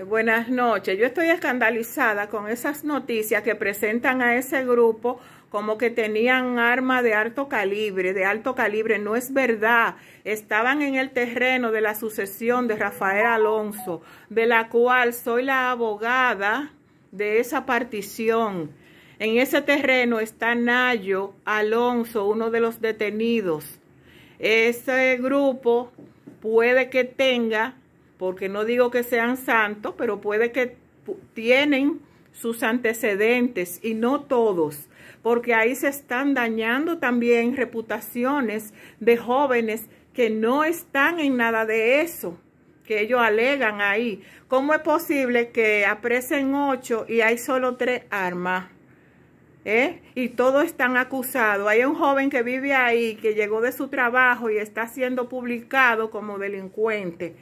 Eh, buenas noches. Yo estoy escandalizada con esas noticias que presentan a ese grupo como que tenían arma de alto calibre, de alto calibre. No es verdad. Estaban en el terreno de la sucesión de Rafael Alonso, de la cual soy la abogada de esa partición. En ese terreno está Nayo Alonso, uno de los detenidos. Ese grupo puede que tenga porque no digo que sean santos, pero puede que tienen sus antecedentes y no todos, porque ahí se están dañando también reputaciones de jóvenes que no están en nada de eso que ellos alegan ahí. ¿Cómo es posible que apresen ocho y hay solo tres armas? ¿Eh? Y todos están acusados. Hay un joven que vive ahí, que llegó de su trabajo y está siendo publicado como delincuente.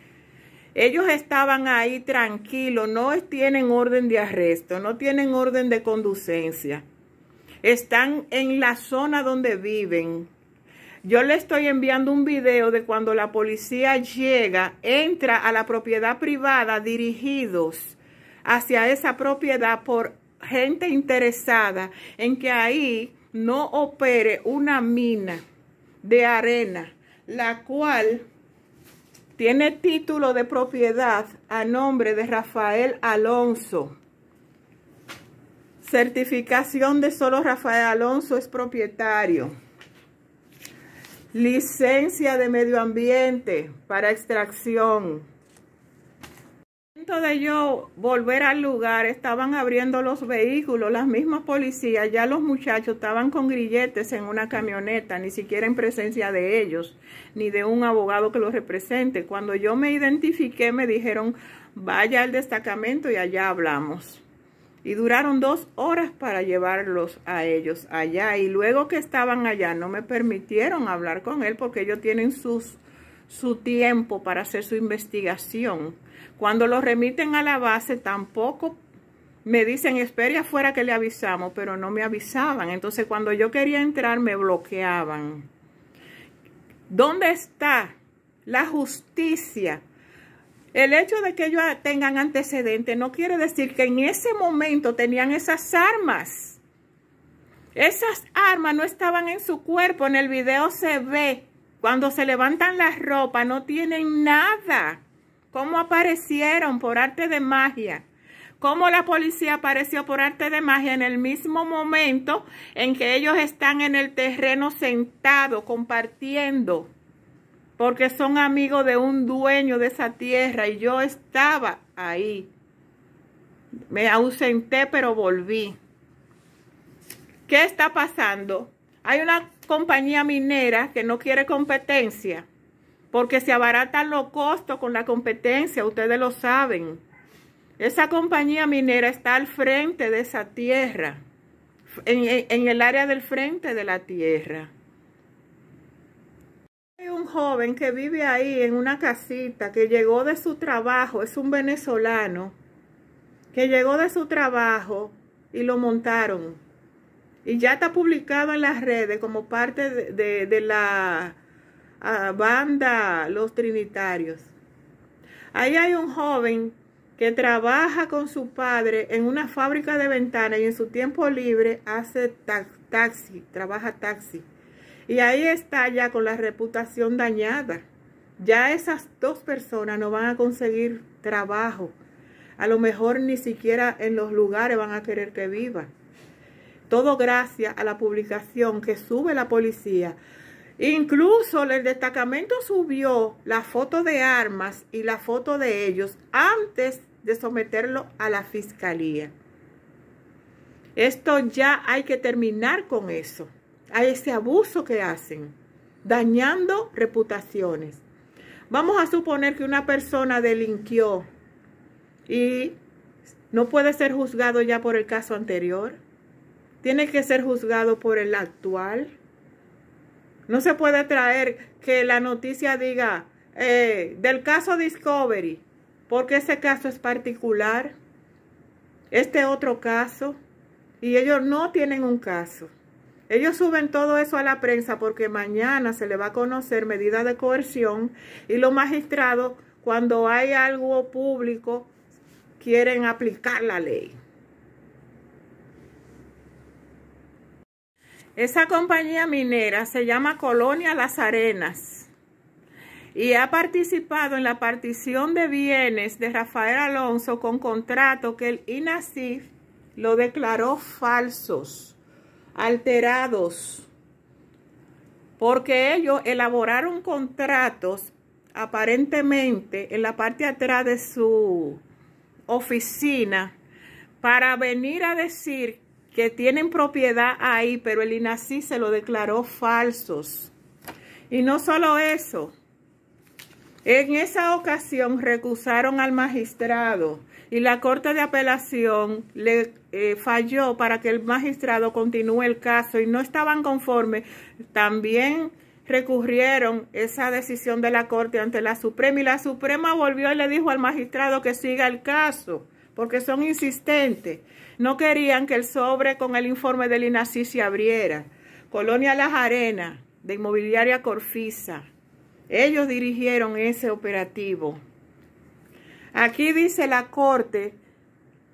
Ellos estaban ahí tranquilos, no tienen orden de arresto, no tienen orden de conducencia. Están en la zona donde viven. Yo le estoy enviando un video de cuando la policía llega, entra a la propiedad privada dirigidos hacia esa propiedad por gente interesada en que ahí no opere una mina de arena, la cual tiene título de propiedad a nombre de Rafael Alonso. Certificación de solo Rafael Alonso es propietario. Licencia de medio ambiente para extracción de yo volver al lugar, estaban abriendo los vehículos, las mismas policías, ya los muchachos estaban con grilletes en una camioneta, ni siquiera en presencia de ellos, ni de un abogado que los represente. Cuando yo me identifiqué, me dijeron, vaya al destacamento y allá hablamos. Y duraron dos horas para llevarlos a ellos allá. Y luego que estaban allá, no me permitieron hablar con él porque ellos tienen sus su tiempo para hacer su investigación. Cuando lo remiten a la base tampoco me dicen, espere afuera que le avisamos, pero no me avisaban. Entonces cuando yo quería entrar me bloqueaban. ¿Dónde está la justicia? El hecho de que ellos tengan antecedentes no quiere decir que en ese momento tenían esas armas. Esas armas no estaban en su cuerpo. En el video se ve cuando se levantan las ropas no tienen nada. ¿Cómo aparecieron por arte de magia? ¿Cómo la policía apareció por arte de magia en el mismo momento en que ellos están en el terreno sentados, compartiendo? Porque son amigos de un dueño de esa tierra y yo estaba ahí. Me ausenté pero volví. ¿Qué está pasando? Hay una compañía minera que no quiere competencia, porque se abarata los costo con la competencia, ustedes lo saben. Esa compañía minera está al frente de esa tierra, en, en el área del frente de la tierra. Hay un joven que vive ahí en una casita, que llegó de su trabajo, es un venezolano, que llegó de su trabajo y lo montaron y ya está publicado en las redes como parte de, la ah, banda Los Trinitarios. Ahí hay un joven que trabaja con su padre en una fábrica de ventanas y en su tiempo libre hace taxi, trabaja taxi. Y ahí está ya con la reputación dañada. Ya esas dos personas no van a conseguir trabajo. A lo mejor ni siquiera en los lugares van a querer que vivan. Todo gracias a la publicación que sube la policía. Incluso el destacamento subió la foto de armas y la foto de ellos antes de someterlo a la fiscalía. Esto ya hay que terminar con eso. A ese abuso que hacen, dañando reputaciones. Vamos a suponer que una persona delinquió y no puede ser juzgado ya por el caso anterior tiene que ser juzgado por el actual. No se puede traer que la noticia diga eh, del caso Discovery, porque ese caso es particular, este otro caso, y ellos no tienen un caso. Ellos suben todo eso a la prensa porque mañana se le va a conocer medida de coerción y los magistrados, cuando hay algo público, quieren aplicar la ley. Esa compañía minera se llama Colonia Las Arenas y ha participado en la partición de bienes de Rafael Alonso con contrato que el INACIF lo declaró falsos, alterados, porque ellos elaboraron contratos aparentemente en la parte atrás de su oficina para venir a decir que tienen propiedad ahí, pero el INACI se lo declaró falsos. Y no solo eso, en esa ocasión recusaron al magistrado y la Corte de Apelación le eh, falló para que el magistrado continúe el caso y no estaban conformes. También recurrieron esa decisión de la Corte ante la Suprema y la Suprema volvió y le dijo al magistrado que siga el caso porque son insistentes. No querían que el sobre con el informe del INACI se abriera. Colonia Las Arenas, de Inmobiliaria Corfisa. Ellos dirigieron ese operativo. Aquí dice la Corte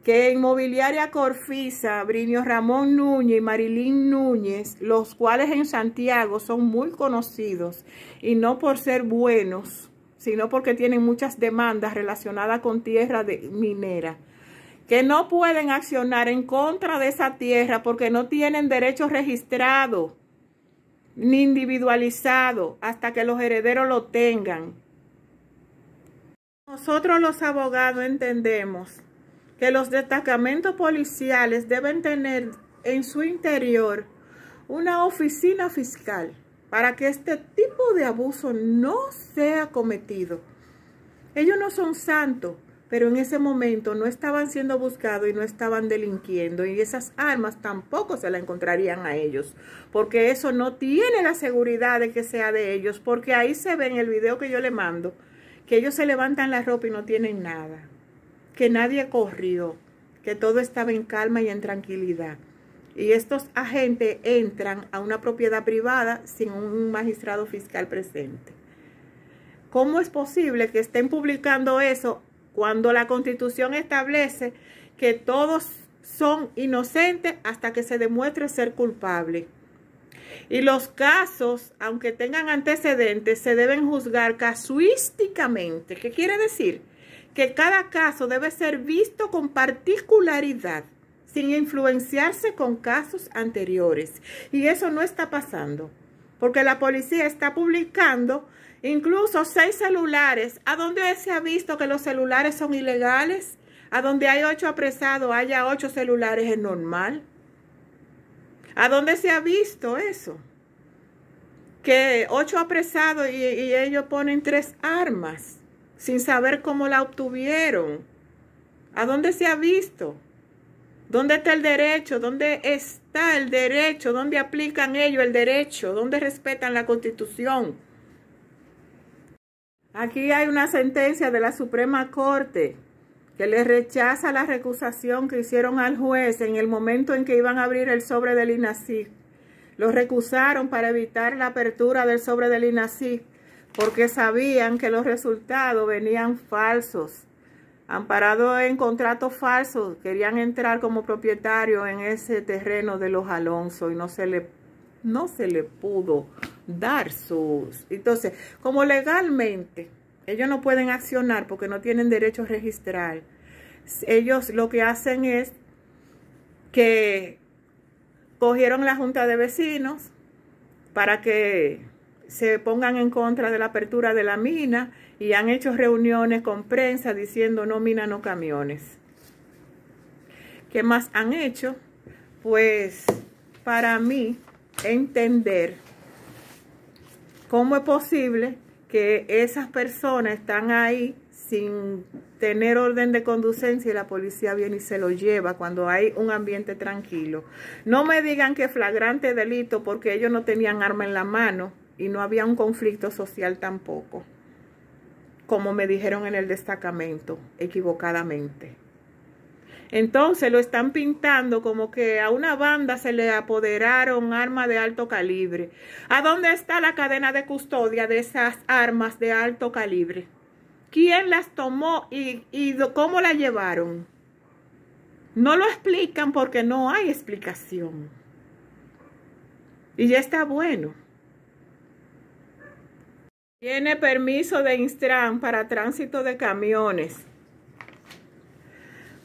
que Inmobiliaria Corfisa, Brinio Ramón Núñez y Marilín Núñez, los cuales en Santiago son muy conocidos y no por ser buenos, sino porque tienen muchas demandas relacionadas con tierra de minera que no pueden accionar en contra de esa tierra porque no tienen derecho registrado ni individualizado hasta que los herederos lo tengan. Nosotros los abogados entendemos que los destacamentos policiales deben tener en su interior una oficina fiscal para que este tipo de abuso no sea cometido. Ellos no son santos pero en ese momento no estaban siendo buscados y no estaban delinquiendo y esas armas tampoco se las encontrarían a ellos, porque eso no tiene la seguridad de que sea de ellos, porque ahí se ve en el video que yo le mando, que ellos se levantan la ropa y no tienen nada, que nadie corrió, que todo estaba en calma y en tranquilidad. Y estos agentes entran a una propiedad privada sin un magistrado fiscal presente. ¿Cómo es posible que estén publicando eso cuando la constitución establece que todos son inocentes hasta que se demuestre ser culpable. Y los casos, aunque tengan antecedentes, se deben juzgar casuísticamente. ¿Qué quiere decir? Que cada caso debe ser visto con particularidad, sin influenciarse con casos anteriores. Y eso no está pasando, porque la policía está publicando Incluso seis celulares. ¿A dónde se ha visto que los celulares son ilegales? A dónde hay ocho apresados, haya ocho celulares es normal. ¿A dónde se ha visto eso? Que ocho apresados y, y ellos ponen tres armas sin saber cómo la obtuvieron. ¿A dónde se ha visto? ¿Dónde está el derecho? ¿Dónde está el derecho? ¿Dónde aplican ellos el derecho? ¿Dónde respetan la constitución? Aquí hay una sentencia de la Suprema Corte que le rechaza la recusación que hicieron al juez en el momento en que iban a abrir el sobre del INACI. Los recusaron para evitar la apertura del sobre del INACI, porque sabían que los resultados venían falsos. Amparado en contratos falsos, querían entrar como propietario en ese terreno de los Alonso y no se le, no se le pudo dar sus... Entonces, como legalmente ellos no pueden accionar porque no tienen derecho a registrar, ellos lo que hacen es que cogieron la junta de vecinos para que se pongan en contra de la apertura de la mina y han hecho reuniones con prensa diciendo no mina, no camiones. ¿Qué más han hecho? Pues para mí entender ¿Cómo es posible que esas personas están ahí sin tener orden de conducencia y la policía viene y se lo lleva cuando hay un ambiente tranquilo? No me digan que flagrante delito porque ellos no tenían arma en la mano y no había un conflicto social tampoco, como me dijeron en el destacamento, equivocadamente. Entonces lo están pintando como que a una banda se le apoderaron armas de alto calibre. ¿A dónde está la cadena de custodia de esas armas de alto calibre? ¿Quién las tomó y, cómo las llevaron? No lo explican porque no hay explicación. Y ya está bueno. Tiene permiso de Instran para tránsito de camiones.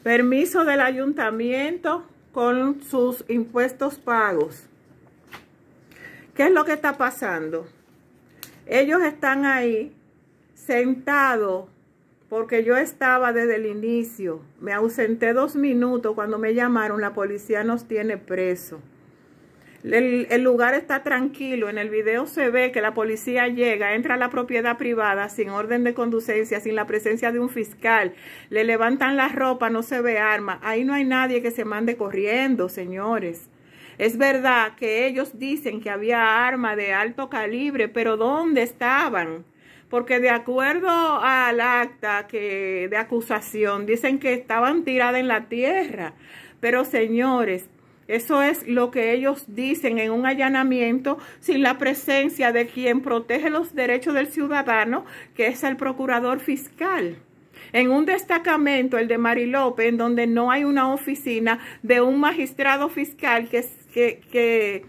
Permiso del ayuntamiento con sus impuestos pagos. ¿Qué es lo que está pasando? Ellos están ahí sentados porque yo estaba desde el inicio. Me ausenté dos minutos cuando me llamaron, la policía nos tiene preso. El, lugar está tranquilo. En el video se ve que la policía llega, entra a la propiedad privada sin orden de conducencia, sin la presencia de un fiscal. Le levantan la ropa, no se ve arma. Ahí no hay nadie que se mande corriendo, señores. Es verdad que ellos dicen que había arma de alto calibre, pero ¿dónde estaban? Porque de acuerdo al acta que, de acusación, dicen que estaban tiradas en la tierra. Pero señores, eso es lo que ellos dicen en un allanamiento sin la presencia de quien protege los derechos del ciudadano, que es el procurador fiscal en un destacamento, el de Marilope, en donde no hay una oficina de un magistrado fiscal que, que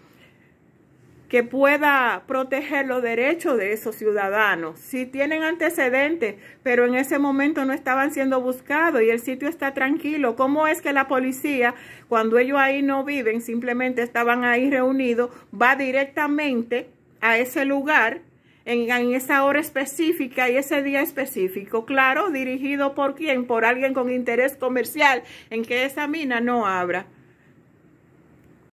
que pueda proteger los derechos de esos ciudadanos. Si tienen antecedentes, pero en ese momento no estaban siendo buscados y el sitio está tranquilo, ¿cómo es que la policía, cuando ellos ahí no viven, simplemente estaban ahí reunidos, va directamente a ese lugar en, esa hora específica y ese día específico. Claro, dirigido por quién? Por alguien con interés comercial en que esa mina no abra.